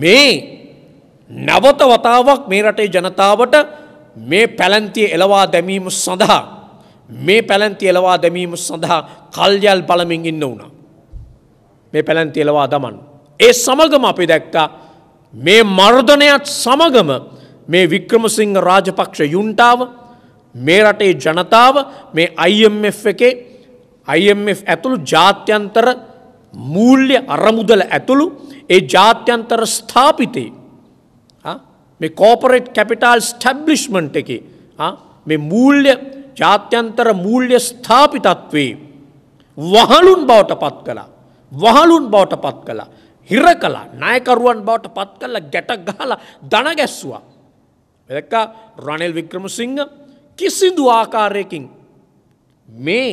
මේ නැවත වතාවක් මේ රටේ ජනතාවට මේ පැලන්තිය එලවා දැමීම සඳහා මේ පැලන්ති එලවා දැමීම සඳහා කල්යල් බලමින් ඉන්න වුණා. මේ පැලන්ති එලවා දමන්. ඒ සමගම අපි දැක්කා මේ මර්ධනයත් සමගම මේ වික්‍රමසිංහ රාජපක්ෂ යුන්ටාව මේ රටේ ජනතාව මේ IMF එකේ IMF ඇතුළු ජාත්‍යන්තර මූල්්‍ය අරමුදල ඇතුළු ඒ ජාත්‍යන්තර ස්ථාපිතේ මේ කෝපරේට් කැපිටල් ස්ටැබ්ලිෂ්මන්ට් එක මේ මූල්්‍ය ජාත්‍යන්තර මූල්්‍ය ස්ථාපිතත්වේ වහලුන් බවට පත් කලා වහලුන් බවට පත් කලා හිර කලා නායකරුවන් බවට පත් කල්ලා ගැටක් ගහලා දන ගැස්සවා. එදක රනිල් වික්‍රම සිංහ කිසිදු ආකාරයකින් මේ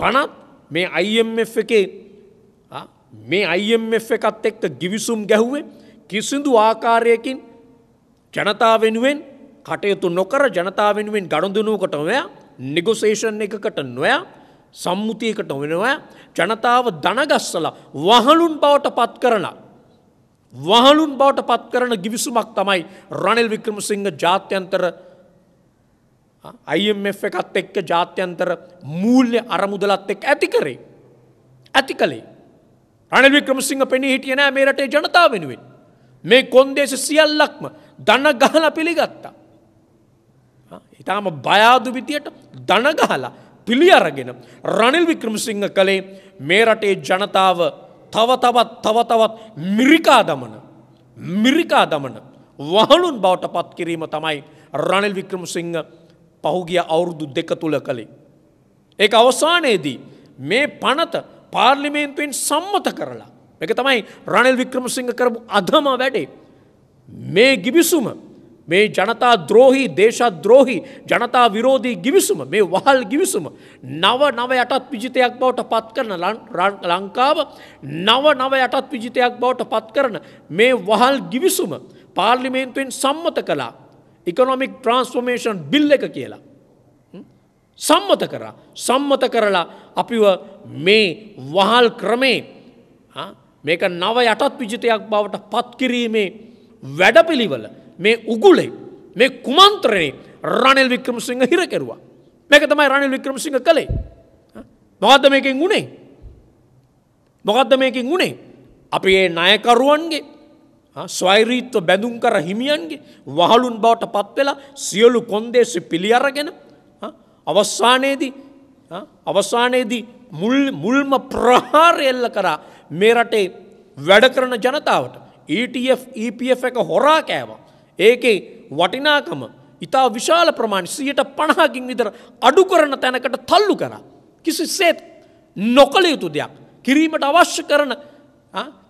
පනත් මේ අයිම් එකේ මේ අයිF එකත් එක්ක ගිවිසුම් ගැහුවේ කිසිදු ආකාරයකින් ජනතා වෙනුවෙන් කටයුතු නොකර ජනතා වෙනුවෙන් ගණඳනුවකට ඔයා නිගොසේෂන් එකකට නොයා සම්මුතියකට වෙනවා ජනතාව දනගස්සලා වහලුන් බවට පත් කරලා. වහලුන් බවට පත් කරන ගිවිසුමක් තමයි රනිල් වික්‍රමසිංහ ජාත්‍යන්තර IMF එකත් එක්ක ජාත්‍යන්තර මූල්‍ය අරමුදලත් එක් ඇති කරේ. ඇති කළේ. රනිල් වික්‍රමසිංහ පෙනී හිටිය නෑ මේ රටේ ජනතාව වෙනුවෙන්. මේ කොන්දේශ සියල්ලක්ම දන්න ගහලා පිළිගත්තා. ඉතාම බයාදු විදියට දනගහලා පිළි අරගෙන රනිල් වික්‍රමසිංහ කළේ මේ රටේ ජනතාව තව තවත් තව තවත් මිරිකා දමන මිරිකා දමන වහලුන් බවට පත් කිරීම තමයි රනිල් වික්‍රමසිංහ පහුගිය අවුරුදු දෙක තුල කළේ. ඒක අවසානයේදී මේ පනත පාර්ලිමේන්තුවෙන් සම්මත කරලා. එක තමයි රණල් වික්‍රමසිංහ කරපු අධම වැඩේ. මේ ගිවිසුම මේ ජනතා ද්‍රෝහි දේශද්‍රෝහි ජනතා විරෝධී ගිවිසුම මේ වහල් ගිවිසුම නව නව යටත් විජිතයක් බවට පත් කරන ලංකාව නව නව යටත් විජිතයක් බවට පත් කරන මේ වහල් ගිවිසුම පාර්ලිමේන්තුවෙන් සම්මත කලා ඉකොනොමික් ට්‍රන්ස්ෆෝර්මේෂන් බිල් එක කියලා. සම්මත කරා සම්මත කරලා අපිව මේ වහල් ක්‍රමේ මේක නව යටත් විජිතයක් බවට පත්කිරීමේ වැඩපිළිවල මේ උගුලේ මේ කුමන්ත්‍රණේ රනිල් වික්‍රමසිංහ හිරකෙරවා. මේක තමයි රනිල් වික්‍රමසිංහ කළේ. මොකක්ද මේකින් ගුණේ. මොකක්ද මේකින් ගුණේ. අපි ඒ නයකරුවන්ගේ ස්වෛරීත්ව බැඳුම් කර හිමියන්ගේ වහලුන් බවට පත්වෙලා සියලු කොන්දේසි පිළි අරගෙන අවස්වානයේදී අවස්වානයේදී මුල්ම ප්‍රහාර එල්ල කරා මේ රටේ වැඩ කරන ජනතාවට ETF EPF එක හොරා කෑවා. ඒකේ වටිනාකම ඉතා විශාල ප්‍රමාණ සියයට පණහකින් විතර අඩු කරන තැනකට තල්ලු කරා. කිසි සේත් නොකළ යුතු දෙයක්. කිරීමට අවශ්‍ය කරන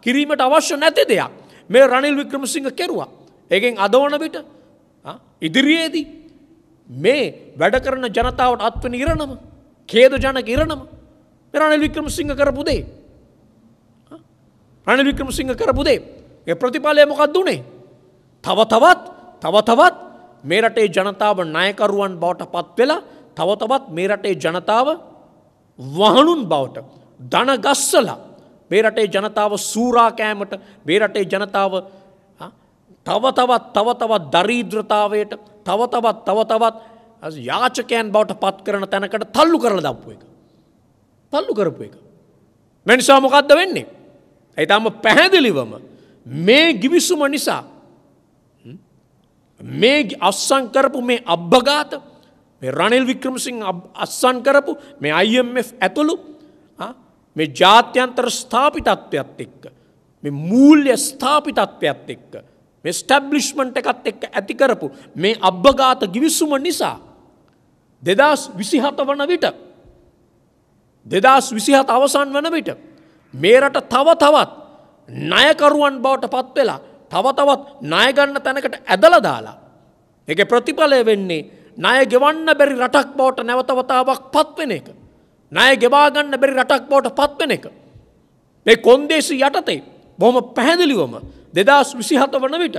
කිරීමට අවශ්‍ය නැති දෙයක්. මේ රනිල් වික්‍රමසිංහ කෙරුවා. ඒකෙන් අදවන විට ඉදිරියේදී මේ වැඩ කරන ජනතාවට අත්වන ඉරණම කේද ජනක ඉරණම රනිල් වික්‍රම සිංහ කරපුදේ. රනිල් වික්‍රම සිංහ කරපුදේ ඒ ප්‍රතිඵලය මොකක් දුනේ. තව තවත් තව තවත් මේ රටේ ජනතාව නායකරුවන් බවට පත් වෙලා තව තවත් මේ රටේ ජනතාව වහනුන් බවට ධන ගස්සලා මේ රටේ ජනතාව සූරාකෑමට මේ රටේ ජනතාව තව තවත් තව තවත් දරීද්‍රතාවයට තව තවත් තව තවත් යාචකයන් බවට පත් කරන තැනකට තල්ලු කරල දක්පු එක. තල්ලු කරපු එක. මෙනිසා මොකක්ද වෙන්නේ. ඇයිතාම පැහැදිලිවම මේ ගිවිසුම නිසා මේ අස්සං කරපු මේ අබ්භගාත රනිල් වික්‍රමසිං අස්සන් කරපු මේ IMF ඇතුළු මේ ජාත්‍යන්තර ස්ථාපිතත්වයක්ත් එක්ක. මේ මූල්‍ය ස්ථාපිතත්වයක්ත් එක්ක. මේ ස්ටැබ්ලිෂ්මන්ට් එකත් එක්ක ඇති කරපු මේ අබ්බගාත ගිවිසුම නිසා දෙදස් විසිහත වන විට දෙදස් විසිහත අවසන් වන විට මේරට තව තවත් නයකරුවන් බවට පත්වෙලා තව තවත් ණයගන්න තැනකට ඇදල දාලා එක ප්‍රතිඵලය වෙන්නේ ණය ගෙවන්න බැරි රටක් බවට නැවතවතාවක් පත්වෙන එක ණය ගෙවාගන්න බැරි රටක් බවට පත්වෙන එක මේ කොන්දේසි යටතේ බොහොම පැහැදිලිවම දෙදස් විසිහත වන විට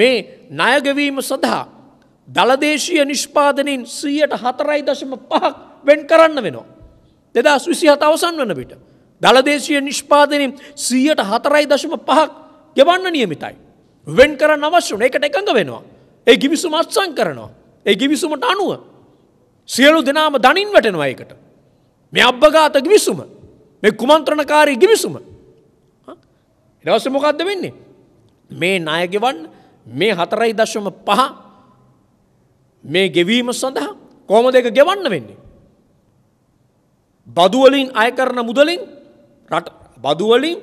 මේ ණයගවීම සඳහා දළදේශීය නිෂ්පාදනින් සීයට හතරයි දශම පහක් වෙන් කරන්න වෙනවා. දෙදස් විසිහත අවසන් වන විට. දළදේශීය නිෂ්පාදනින් සීයට හතරයි දශම පහක් ගෙවන්න නියමිතයි. වෙන් කරන්න අවශ්‍ය වන එකට එකඟ වෙනවා. ඒ ගිවිසුම අත්සං කරනවා. ඒ ගිවිසුමට අනුව. සියලු දෙනාම දනින් වැටෙනවා ඒකට. මේ අබ්භගාත ගිවිසුම. මේ කුමන්ත්‍රණකාරී ගිවිසුම. එරවස මොකක්ද වෙන්නේ. මේ ණයගෙවන්න මේ හතරයි දශම පහ මේ ගෙවීම සඳහා කෝම දෙක ගෙවන්න වෙන්නේ. බදුවලින් අයකරන මුදලින් බදුවලින්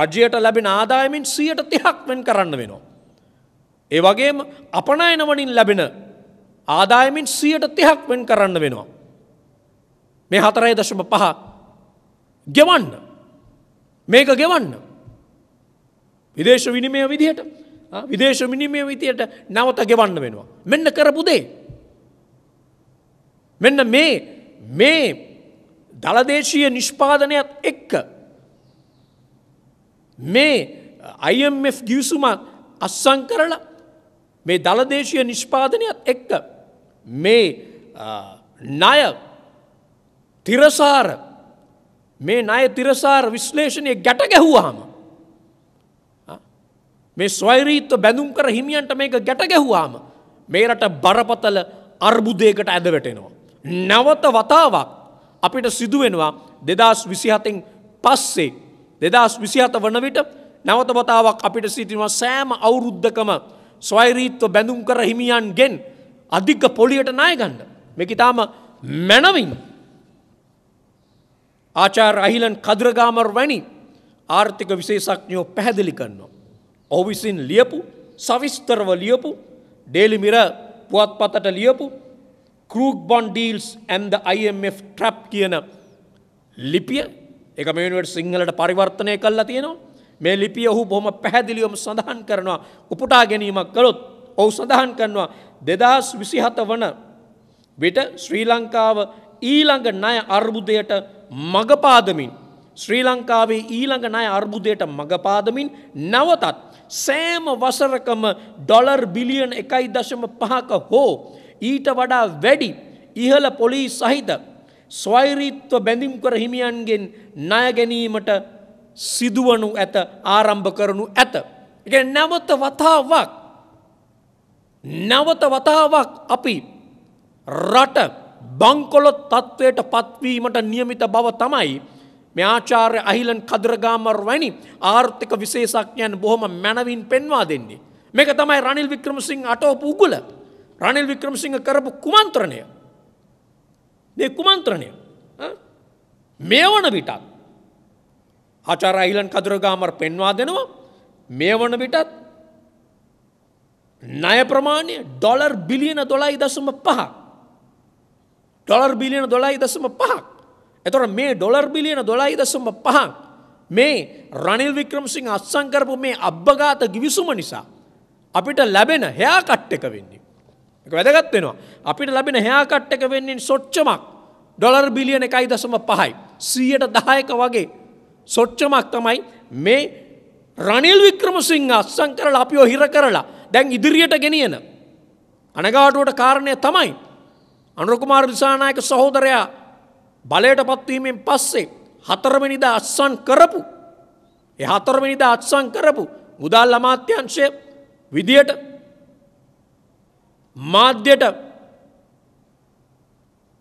රජයට ලැබෙන ආදායමින් සියයට තිහක් වෙන් කරන්න වෙනවා. ඒ වගේම අපනයනවනින් ලැබෙන ආදායමින් සියයට තිහක් වෙන් කරන්න වෙනවා. මේ හතරයි දශම පහ ගෙවන්න මේක ගෙවන්න. විදේශ විනිමය විදිහට විදේශ විනිමය විතියට නැවත ගෙවන්න වෙනවා. මෙන්න කරපුදේ. මෙන්න මේ මේ දළදේශීය නිෂ්පාදනයත් එක්ක. මේ IMF ගියසුමක් අස්සං කරලා මේ දළදේශීය නිෂ්පාදනයත් එක්ක මේ ණය තිරසාර මේ ණය තිරසාර විශ්ලේෂණය ගැට ගැහුවාම මේ ස්වෛරීත්ව බැඳුම් කර හිමියන්ට මේක ගැට ගැහුවාම මේ රට බරපතල අර්බුදයකට ඇද වැටෙනවා. නැවත වතාවක් අපිට සිදුවෙනවා දෙදස් විසිහතෙන් පස්සේ දෙදස් විසිහත වන විට නැවත වතාවක් අපිට සිටිනවා සෑම අවුරුද්ධකම ස්වෛරීත්ව බැඳුම් කර හිමියන් ගෙන් අධික පොලියට නායගන්න මෙකිතාම මැනවින් ආචාර අහිලන් කද්‍රගාමර් වැනි ආර්ථික විශේෂඥයෝ පැහැදිලි කරනවා. ඔහු විසින් ලියපු සවිස්තරව ලියපු ඩේලිමිර පුවත්පතට ලියපු crook bond deals and IMF trap කියන ලිපිය එක මේනුවට සිංහලට පරිවර්තනය කල්ලා තියෙනවා මේ ලිපිය ඔහු බොහොම පැහැදිලියොම සඳහන් කරනවා උපුටා ගැනීමක් කළොත් ඔහු සඳහන් කරනවා දෙදස් විසිහත වන විට ශ්‍රී ලංකාව ඊළඟ ණය අර්බුදයට මගපාදමින් ශ්‍රී ලංකාවේ ඊළඟ ණය අර්බුදයට මගපාදමින් නැවතත් සෑම වසරකම ඩොලර් බිලියන් එකයි දශම පහක හෝ ඊට වඩා වැඩි ඉහළ පොලී සහිත ස්වෛරීත්ව බැඳිම් කර හිමියන්ගෙන් ණයගැනීමට සිදුවනු ඇත ආරම්භ කරනු ඇත. එක නැවත වතාවක් නැවත වතාවක් අපි රට බංකොලොත් තත්ත්වයට පත්වීමට නියමිත බව තමයි මේ ආචාර්ය අහිලන් කදරගාමර් වැනි ආර්ථික විශේෂඥයන් බොහොම මැනවින් පෙන්වා දෙන්නේ. මේක තමයි රනිල් වික්‍රමසිංහ අටෝපු උගුල රනිල් වික්‍රමසිංහ කරපු කුමන්ත්‍රණය. මේ කුමන්ත්‍රණය මේ වන විටත් ආචාර අහිලන් කදුරගාමර් පෙන්වා දෙනවා මේ වන විටත් ණය ප්‍රමාණය ඩොලර් බිලියන දොලයි දසම පහ. ඩොලර් බිලියන දොලයි දසම පහක්. එතොට මේ ඩොලර් බිලියන දොලයි දසම පහන් මේ රනිල් වික්‍රම්සිං අත්සංකරපු මේ අබ්භගාත ගිවිසුම නිසා. අපිට ලැබෙන හයා කට් එක වෙන්නේ. එක වැදගත්වෙනවා. අපිට ලැබෙන හයා කට් එක වෙන්නේ සොච්චමක් ඩොලර් බිලියන එකයි දසම පහයි. සීයට දහයක වගේ සොච්චමක් තමයි මේ රනිල් වික්‍රමසිංහ අත්සං කරලා අපිෝ හිර කරලා දැන් ඉදිරියට ගෙනියන. අනගාටුවට කාරණය තමයි. අනුරකුමාර දිසානායක සහෝදරයා බලයට පත්වීමෙන් පස්සේ හතරමනිද අත්සන් කරපු. එ හතරමනිද අත්සං කරපු මුදල් අමාත්‍යංශය විදියට මාධ්‍යයට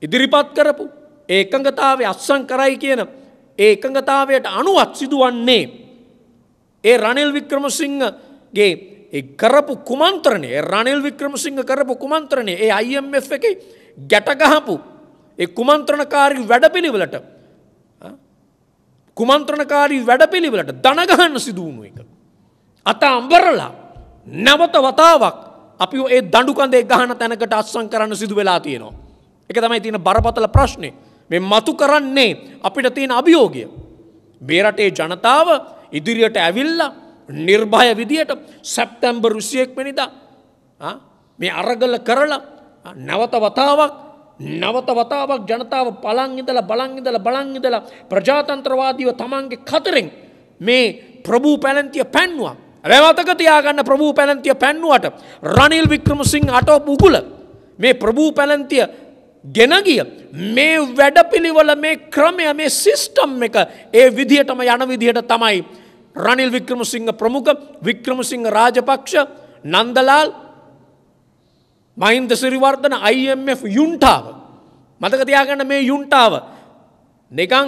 ඉදිරිපත් කරපු ඒ එකඟතාව අත්සං කරයි කියන ඒ එකඟතාවයට අනුවත් සිදුවන්නේ. ඒ රනිල් වික්‍රමසිංහගේ කරපු කුමන්ත්‍රණය රනිල් වික්‍රමසිංහ කරපු කුමන්ත්‍රණය ඒ අයිම්F එක ගැටගහපු ඒ කුමන්ත්‍රණකාරී වැඩපිළිවෙලට කුමන්ත්‍රණකාරී වැඩපිළිවෙලට දනගහන්න සිදුවුණු එක. අත අම්බරලා නැවත වතාවක් අපි ඒ දඩුකන්දේ ගහන තැනකට අත්සං කරන්න සිදු වෙලා තියෙනවා. එක තමයි තියෙන බරපතල ප්‍රශ්නය මේ මතු කරන්නේ අපිට තියෙන අභියෝගය. බේරටේ ජනතාව ඉදිරියට ඇවිල්ල නිර්භය විදියට සැප්තැම්බර් රුසියෙක් වෙනිදා මේ අරගල කරලා නැවත වතාවක් නවත වතාවක් ජනතාව පලංඉදල බලංඉදල බලංඉදල ප්‍රජාතන්ත්‍රවාදීව තමන්ගේ කතරෙන් මේ ප්‍රභූ පැලන්තිය පැන්වා. රැවතක තියාගන්න ප්‍රභූ පැලන්තිය පැන්නුවට රනිල් වික්‍රමසිං අටෝ පුගුල මේ ප්‍රභූ පැලන්තිය ගෙනගිය මේ වැඩපිළිවල මේ ක්‍රමය මේ සිිස්ටම් එක ඒ විදිහටම යන විදිහට තමයි. රනිල් වික්‍රමසිංහ ප්‍රමුඛ වික්‍රමසිංහ රාජපක්ෂ නන්දලාල් මහින්ද සිරිවර්ධන IMF යුන්ටාව. මතකතියාගන්න මේ යුන්ටාව නිකං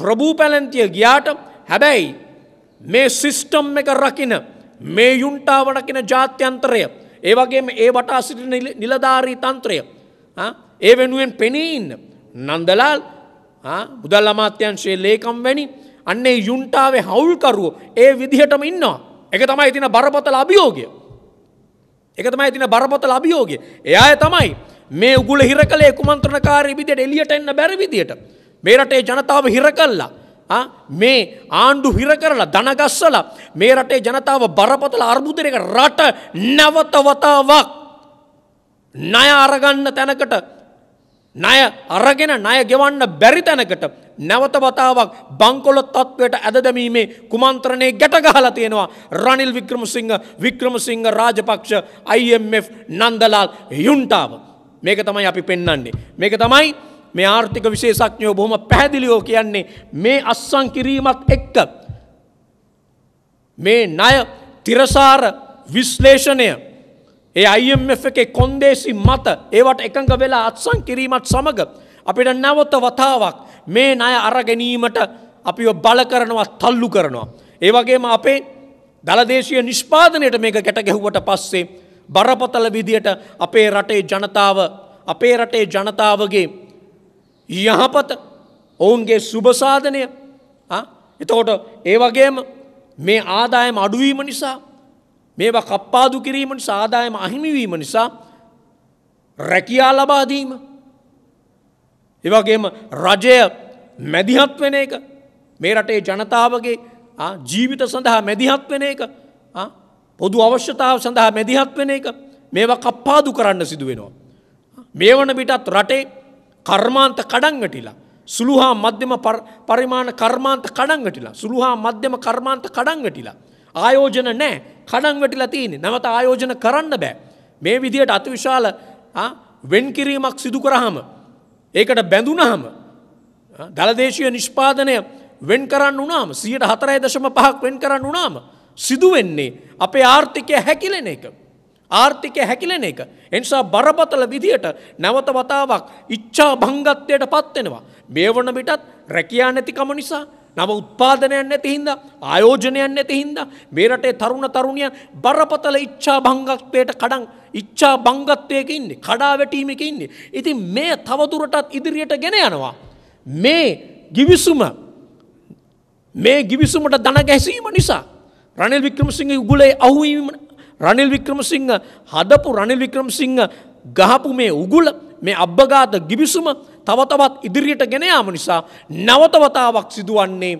ප්‍රභූ පැලැන්තිය ගියාට හැබැයි මේ සිිස්ටම් එක රකින මේ යුන්ටාව රකින ජාත්‍යන්තරය ඒවගේ ඒ වටා සිටි නිලධාරී තන්ත්‍රය ඒ වෙනුවෙන් පෙනීන්න නන්දලාල් බුදල් අමාත්‍යංශයේ ලේකම් වැනි අන්නේ යුන්ටාවේ හවුල්කරුවෝ ඒ විදිහටම ඉන්නවා එක තමයි තින බරපතල අභියෝගය එක තමයි තින බරපතල අභියෝගය. එයාය තමයි මේ උගුල හිර කළේ කුමන්ත්‍රණකාරී විදියට එළියට එන්න බැරි විදියට මේ රටේ ජනතාව හිර කළා. මේ ආණ්ඩු හිර කරලා ධන ගස්සලා මේ රටේ ජනතාව බරපතල අර්බුදයක රට නැවත වතාවක් ණය අරගන්න තැනකට ණය අරගෙන ණය ගෙවන්න බැරි තැනකට නැවත වතාවක් බංකොල තත්ත්වයට ඇදදැමීමේ කුමන්ත්‍රණය ගැටගහලා තියෙනවා රනිල් වික්‍රමසිංහ වික්‍රමසිංහ රාජපක්ෂ IMF නන්දලාල් යුන්ටාව. මේක තමයි අපි පෙන්න්නන්නේ. මේක තමයි මේ ආර්ථික විශේෂක්ඥයෝ බොහොම පැහැදිලියෝ කියන්නේ මේ අස්සං කිරීමත් එක්ක. මේ ණය තිරසාර විශ්ලේෂණය ඒ IMF එකේ කොන්දේසි මත ඒවට එකඟ වෙලා අත්සං කිරීමත් සමඟ අපිට නැවත වතාවක් මේ ණය අරගැනීමට අපිව බල කරනවා තල්ලු කරනවා. ඒ වගේම අපේ දලදේශීය නිෂ්පාදනයට මේක ගැට ගැහුවට පස්සේ බරපතල විදියට අපේ රටේ ජනතාව අපේ රටේ ජනතාවගේ යහපත ඔවුන්ගේ සුභසාධනය එතකොට ඒ වගේම මේ ආදායම අඩුවීම නිසා මේවා කප්පාදු කිරීමට සාදායම අහිමිවීම නිසා රැකියා ලබාදීම ඒවගේම රජය මැදිහත් වෙන එක මේ රටේ ජනතාවගේ ජීවිත සඳහා මැදිහත් වෙන එක පොදු අවශ්‍යතාව සඳහා මැදිහත් වෙන එක මේවා කප්පාදු කරන්න සිදුවෙනවා. මේ වන විටත් රටේ කර්මාන්ත කඩංගටිලා සුළුහා මධ්‍යම පරිමාණ කර්මාන්ත කඩංගටිලා සුළුහා මධ්‍යම කර්මාන්ත කඩංගටිලා ආයෝජන නෑ කඩංගටිලා තියෙන නැවත ආයෝජන කරන්න බෑ මේ විදියට අතිවිශාල වෙන්කිරීමක් සිදු කරහම ඒකට බැඳුනහම දළදේශය නිෂ්පාදනය වෙන් කරන්න වනාම සියට හතරයි දශම පහක් වෙන් කරන්න වනාම සිදුවෙන්නේ අපේ ආර්ථිකය හැකිලෙන එක. ආර්ථිකය හැකිලෙන එක. එනිසා බරපතල විදියට නැවත වතාවක් ඉච්ඡා භංගත්වයට පත්වෙනවා. මේ වන විටත් රැකයා නැතිකම නිසා නම උත්පාදනයක් නැති හින්දා ආයෝජනයක් නැති හින්දා මේ රටේ තරුණ තරුණියන් බරපතල ඉච්ඡා භංගත්වයට කඩන් ඉච්ඡා භංගත්වයක ඉන්නේ කඩා වැටීමක ඉන්නේ. ඉතින් මේ තවදුරටත් ඉදිරියට ගෙන යනවා. මේ ගිවිසුම මේ ගිවිසුමට දන ගැසීම නිසා රනිල් වික්‍රමසිංහ උගුලේ අහුවීම රනිල් වික්‍රමසිංහ හදපු රනිල් වික්‍රමසිංහ ගහපු මේ උගුල මේ අබ්බගාත ගිවිසුම තවතවත් ඉදිරියට ගෙන යාම නිසා නවතවතාවක් සිදුවන්නේ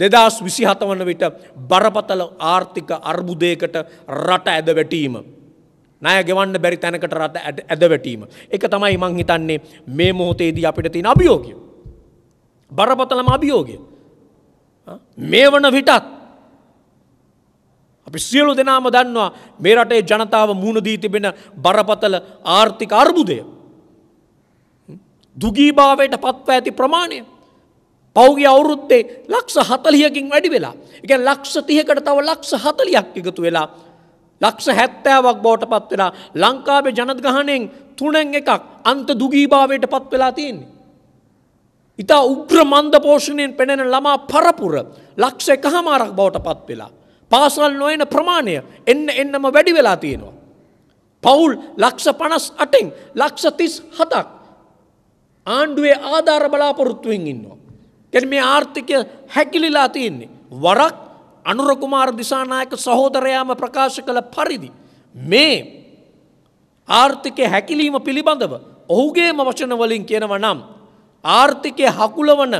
දෙදස් විසිහත වන විට බරපතල ආර්ථික අර්බුදයකට රට ඇද වැටීම. නය ගෙවන්න බැරි තැනකට රට ඇද වැටීම. එක තමයි මං හිතන්නේ මේ මොහොතේදී අපිට තියෙන අභියෝගය. බරපතලම අභියෝගය. මේ වන විටත් අපි සියලු දෙනාම දන්නවා මේ රටේ ජනතාව මුහුණ දී තිබෙන බරපතල ආර්ථික අර්බුදය. දුගීභාවයට පත්ව ඇති ප්‍රමාණය. පෞගේ අවුරුත්තේ ලක්ෂ හතලියකින් වැඩි වෙලා එක ලක්ෂ තියකට තව ලක්ෂ හතලියක් එකතු වෙලා ලක්ෂ හැත්තෑවක් බෝට පත් වෙලා ලංකාවේ ජනත්ගහනයෙන් තුනෙන් එකක් අන්ත දුගීභාවයට පත් වෙලා තියෙන්නේ. ඉතා උග්‍ර මන්ද පෝෂණයෙන් පෙනෙන ළමා පරපුර ලක්ෂ එකහමාරක් බවට පත් වෙලා. පාසල් නොයන ප්‍රමාණය එන්න එන්නම වැඩි වෙලා තියෙනවා. පවුල් ලක්ෂ පනස් අටෙන් ලක්ෂ තිස් හතක් ආණ්ඩුවේ ආධාර බලාපොරොත්තුවෙන් ඉන්නවා. තැන මේ ආර්ථිකය හැකිලිලා තියෙන්නේ. වරක් අනුරකුමාර දිසානායක සහෝදරයාම ප්‍රකාශ කළ පරිදි. මේ ආර්ථිකය හැකිලීම පිළිබඳව ඔහුගේම වචනවලින් කියනව නම්. ආර්ථිකය හකුලවන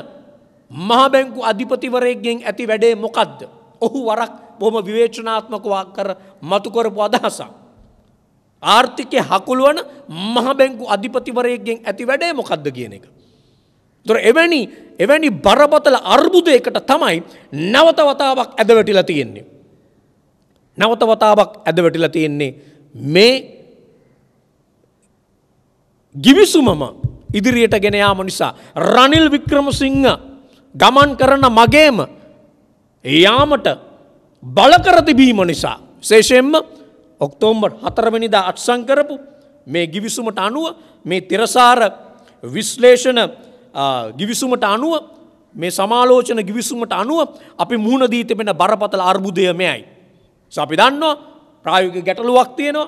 මහබැංකු අධිපතිවරයගෙන් ඇති වැඩේ මොකක්ද. ඔහු වරක් බොහොම විවේචනාත්මකවා කර මතුකොරපු අදහසක්. ආර්ථිකය හකුළුවන මහබැංකු අධිපතිවරයගෙන් ඇති වැඩේ මොකක්ද කියන එක. දොර එවැනි එවැනි බරපතල අර්බුදයකට තමයි නවතවතාවක් ඇදවැටිලා තියෙන්නේ. නවතවතාවක් ඇදවැටිලා තියෙන්නේ මේ ගිවිසුමම ඉදිරියට ගෙනයාම නිසා. රනිල් වික්‍රමසිංහ ගමන් කරන මගේම යාමට බලකරතිබීම නිසා. ශේෂයෙන්ම ඔක්තෝම්බර් හතරවැනිදා අත්සං කරපු මේ ගිවිසුමට අනුව මේ තිරසාර විශ්ලේෂණ ගිවිසුමට අනුව මේ සමාලෝචන ගිවිසුමට අනුව අපි මුහුණ දී තිබෙන බරපතල අර්බුදයමයයි. අපි දන්නවා ප්‍රායෝගික ගැටලුවක් තියෙනවා.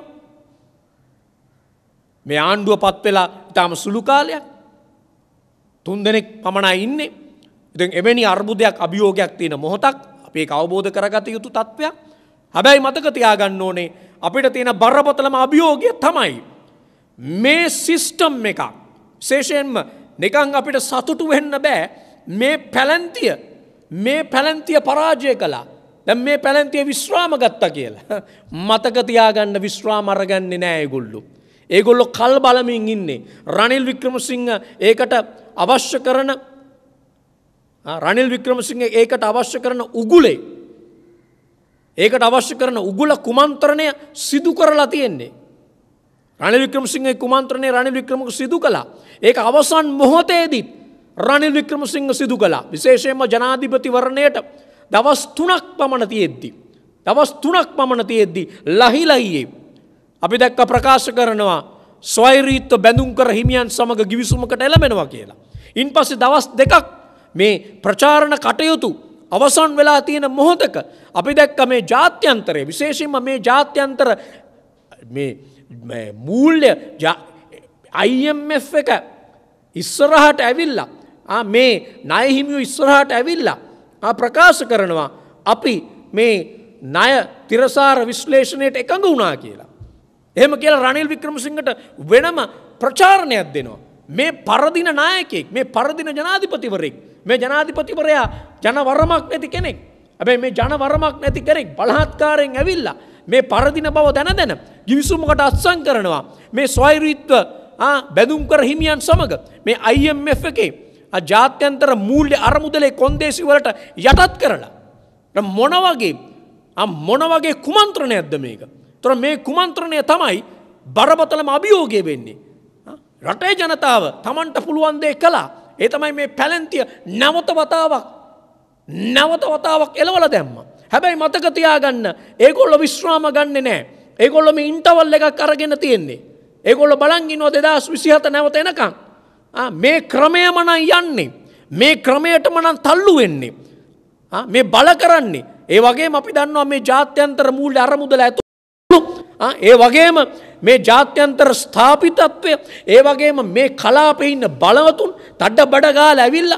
මේ ආණ්ඩුව පත් වෙලා ඉතාම සුළු කාලයක් තුන් දෙනෙක් පමණයි ඉන්නේ. ඉතින් එවැනි අර්බුදයක් අභියෝගයක් තියෙන මොහොතක් අපේ අවබෝධ කරගත යුතු තත්ත්වයක්. හැබැයි මතක තියාගන්න ඕනේ අපිට තියෙන බරපතලම අභියෝගය තමයි. මේ සිිස්ටම් එකක් ශේෂයෙන්ම නිකං අපිට සතුටු වෙන්න බෑ මේ පැලැන්තිය මේ පැලැන්තිය පරාජය කලා දැ මේ පැලැන්තිය විශ්‍රාම ගත්ත කියලා. මතකතියාගන්න විශ්‍රාම අරගන්න නෑයගුල්ලු. ඒගොල්ලො කල් බලමින් ඉන්නේ. රනිල් වික්‍රමසිංහ ඒකට අවශ්‍ය කරන රනිල් වික්‍රමසිංහ ඒකට අවශ්‍ය කරන උගුලේ ඒකට අවශ්‍ය කරන උගුල කුමන්ත්‍රණය සිදු කරලා තියෙන්නේ. රනිවික්‍රම සිංහ කුමන්ත්‍රණය රනිල් වික්‍රමක සිදු කලා ඒක අවසන් මොහොතේදීත් රනිල් වික්‍රම සිංහ සිදු කලා විශේෂයෙන්ම ජනාධිපතිවරණයට දවස් තුනක් පමණ තියෙද්දි. දවස් තුනක් පමණ තියෙද්දි ලහිලයියේ. අපි දැක්ක ප්‍රකාශ කරනවා ස්වෛරීත්ව බැඳුම් කර හිමියන් සමඟ ගිවිසුමකට එළමෙනවා කියලා. ඉන් පස්සේ දවස් දෙකක් මේ ප්‍රචාරණ කටයුතු අවසන් වෙලා තියෙන මොහොතක අපි දැක්ක මේ ජාත්‍යන්තරය විශේෂෙන්ම මේ ජාත්‍යන්තර මූල්්‍ය අයිF එක ඉස්සරහට ඇවිල්ලා මේ නයහිමියු ඉස්සරහට ඇවිල්ලා ප්‍රකාශ කරනවා අපි මේ ණය තිරසාර විශ්ලේෂණයට එකඟ වුණා කියලා. එහෙම කියලා රනිල් වික්‍රමසිංහට වෙනම ප්‍රචාරණයක් දෙනවා. මේ පරදින නායකෙක් මේ පරදින ජනාධිපතිවරෙක් මේ ජනාධිපතිවරයා ජනවරමක් නැති කෙනෙක්. ඇබැයි මේ ජනවරමක් නැති කෙනෙක් බලහත්කාරයෙන් ඇවිල්ලා මේ පරදින බව දැන දැන ගිවිසුමකට අත්සං කරනවා. මේ ස්වෛරීත්ව බැදුම් කර හිමියන් සමඟ මේ IMF එකේ ජාත්‍යන්තර මූල්්‍ය අරමුදලේ කොන්දේසි වලට යටත් කරලා. මොනවගේ මොනවගේ කුමන්ත්‍රණයක්ද මේක. තොර මේ කුමන්ත්‍රණය තමයි බරපතලම අභියෝගය වෙන්නේ. රටේ ජනතාව තමන්ට පුළුවන්දේ කලා ඒතමයි මේ පැලැන්තිය නැවත වතාවක් නැවත වතාවක් එලවල දැම්ම. හැබැයි මතකතියාගන්න ඒකොල්ල විශ්‍රාම ගන්න නෑ ඒකොල්ලොම ඉන්ටවල් එකක් කරගෙන තියෙන්නේ. ඒකොල්ල බලංගිනෝ දෙදස් විසිහත නැවත එනකං. මේ ක්‍රමය මනන් යන්නේ. මේ ක්‍රමයට මනන් තල්ලු වෙන්නේ. මේ බල කරන්නේ. ඒ වගේ අපි දන්නවා මේ ජාත්‍යන්තර මූල්‍ය අරමුදල ඇතු ඒ වගේම මේ ජාත්‍යන්තර ස්ථාපිතත්වය ඒ වගේම මේ කලාපෙ ඉන්න බලවතුන් තඩ බඩගාල ඇවිල්ල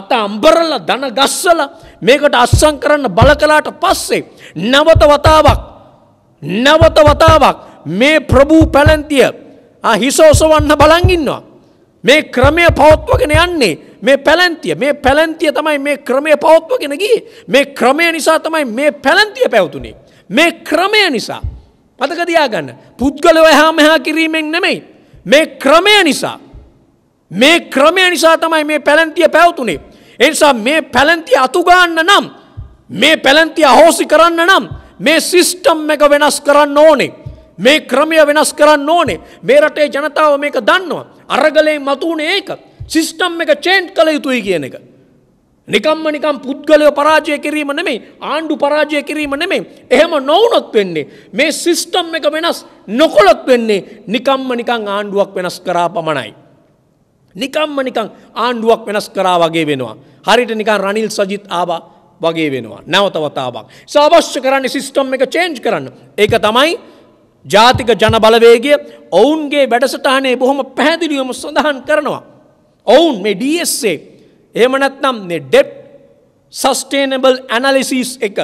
අත අම්බරල්ල දන ගස්සල මේකට අස්සං කරන්න බල කලාට පස්සේ නැවත වතාවක් නැවත වතාවක් මේ ප්‍රභූ පැලැන්තිය හිසෝසවන්න බලංගින්නවා. මේ ක්‍රමය පවත්වගෙන යන්නේ මේ පැලැන්තිය මේ පැලැන්තිය තමයි මේ ක්‍රමය පවත්වගෙනගේ මේ ක්‍රමය නිසා තමයි මේ පැලැන්තිය පැවතුනේ. මේ ක්‍රමය නිසා මතක තියාගන්න පුද්ගලව එහා මෙහා කිරීමෙන් නෙමෙයි මේ ක්‍රමය නිසා මේ ක්‍රමය නිසා තමයි මේ පැලැන්තිය පැවතුනේ එනිසා මේ පැලැන්තිය අතුගාන්න නම් මේ පැලැන්තිය අහෝසි කරන්න නම් මේ සිිස්ටම් එක වෙනස් කරන්න ඕනේ මේ ක්‍රමය වෙනස් කරන්න ඕනේ මේ රටේ ජනතාව මේක දන්නවා අරගලයෙන් මතුවුණේ ඒක සිිස්ටම් එක චේන්් කළ යුතුයි කියන එක නිකම්ම නිකම් පුද්ගලය පරාජය කිරීම නෙමෙයි ආණ්ඩු පරාජය කිරීම නෙමෙයි එහෙම නොවනොත් වෙන්නේ මේ සිිස්ටම් එක වෙනස් නොකොළොත් වෙන්නේ නිකම්ම නිකං ආණ්ඩුවක් වෙනස් කරා පමණයි. නිකම්ම නිකං ආණ්ඩුවක් වෙනස් කරා වගේ වෙනවා. හරිට නිකන් රනිල් සජිත් ආවා වගේ වෙනවා නැවතවතාවක් සාවශ්‍ය කරන්න සිිස්ටම් එක චේන්ජ් කරන්න ඒක තමයි ජාතික ජන බලවේගේ ඔවුන්ගේ වැඩසටහනේ බොහොම පැහැදිලියොම සඳහන් කරනවා. ඔවුන් මේ ඩස්සේ එහෙම නැත්නම් මේ ඩෙප් සස්ටේනබල් ඇනලිසිස් එක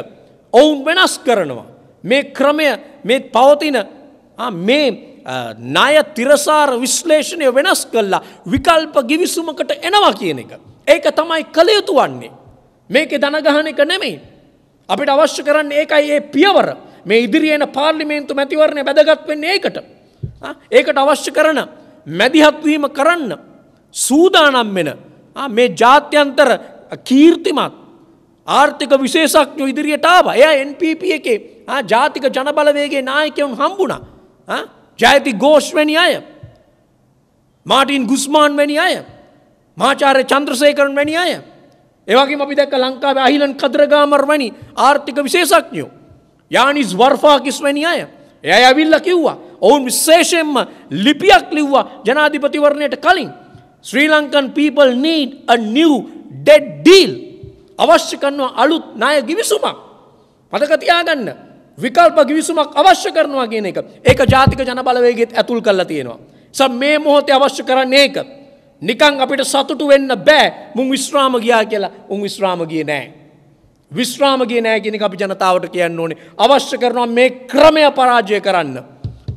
ඔවුන් වෙනස් කරනවා. මේ ක්‍රමය මේ පවතින මේ ණය තිරසාර විශ්ලේෂණය වෙනස් කළා විකල්ප ගිවිසුමකට එනවා කියන එක. ඒක තමයි කළ යුතු වන්නේ. මේකේ දනගහන එක නෙමෙයි. අපිට අවශ්‍ය කරන්න ඒකයි ඒ පියවර. මේ ඉදිරියේන පාර්ලිමේන්තු මැතිවරණය වැදගත් වෙන්නේ ඒකට. ඒකට අවශ්‍ය කරන මැදිහත්වීම කරන්න සූදානම් වෙන මේ ජාත්‍යන්තර කීර්තිමත් ආර්ථික විශේෂක්ඥ ඉදිරියට ආව එය NPP එකේ ජාතික ජනබලවේගේ නායකවුන් හම්බුණා ජයති ගෝෂ්වැනි අය මාටින් ගුස්මාන් වැනි අය මාචාරය චන්ද්‍රසේකරන් වැනි අය ඒවගේ අපි දැක්ක ලංකාවේ අහිලන් කදරගාමර් වැනි ආර්ථික විශේෂඥයෝ යානිස් වර්ෆාකිස් වැනි අය එය ඇවිල්ල කිව්වා ඔවුන් විශේෂයෙන්ම ලිපියක් ලිව්වා ජනාධිපතිවරණයට කලින් Sri Lankan people need a new dead deal අවශ්‍ය කරනවා අලුත් ණය ගිවිසුමක් මතක තියාගන්න විකල්ප ගිවිසුමක් අවශ්‍ය කරනවා කියන එක ඒක ජාතික ජනබලවේගෙත් ඇතුල් කරලා තියෙනවා සම් මේ මොහොතේ අවශ්‍ය කරන්නේ ඒක නිකන් අපිට සතුටු වෙන්න බෑ මුන් විශ්‍රාම ගියා කියලා උන් විශ්‍රාම ගියේ නෑ විශ්‍රාම ගියේ නෑ කියන එක අපි ජනතාවට කියන්න ඕනේ අවශ්‍ය කරනවා මේ ක්‍රමය පරාජය කරන්න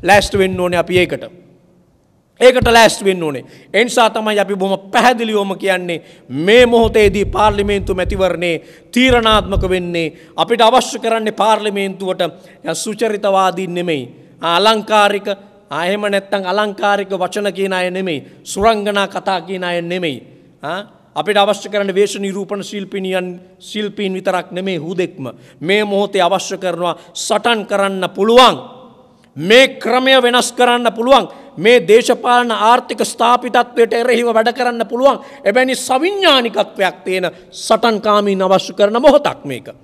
ලෑස්ති වෙන්න ඕනේ අපි ඒකට ඒකට ලෑස්ට වෙන්න ඕනේ. එනිසා තමයි අපි බොහොම පැහැදිලිවම කියන්නේ මේ මොහොතේදී පාර්ලිමේන්තු මැතිවරණේ තීරණාත්මක වෙන්නේ අපිට අවශ්‍ය කරන්නේ පාර්ලිමේන්තුවට සුචරිතවාදී නෙමෙයි. අලංකාරික එහෙම නැත්නම් අලංකාරික වචන කියන අය නෙමෙයි. සුරංගනා කතා කියන අය නෙමෙයි. අපිට අවශ්‍ය කරන වේශ නිරූපණ ශිල්පිනියන් ශිල්පීන් විතරක් නෙමේ හුදෙක්ම මේ මොහොතේ අවශ්‍ය කරනවා සටන් කරන්න පුළුවන් මේ ක්‍රමය වෙනස් කරන්න පුළුවන් මේ දේශපාලන ආර්ථික ස්ථාපිතත්වයට එරෙහිව වැඩ කරන්න පුළුවන් එබැනි සවිඤ්ඥානිකත්වයක් තියෙන සටන්කාමී අවශ්‍ය කරන මොහොතක් මේක.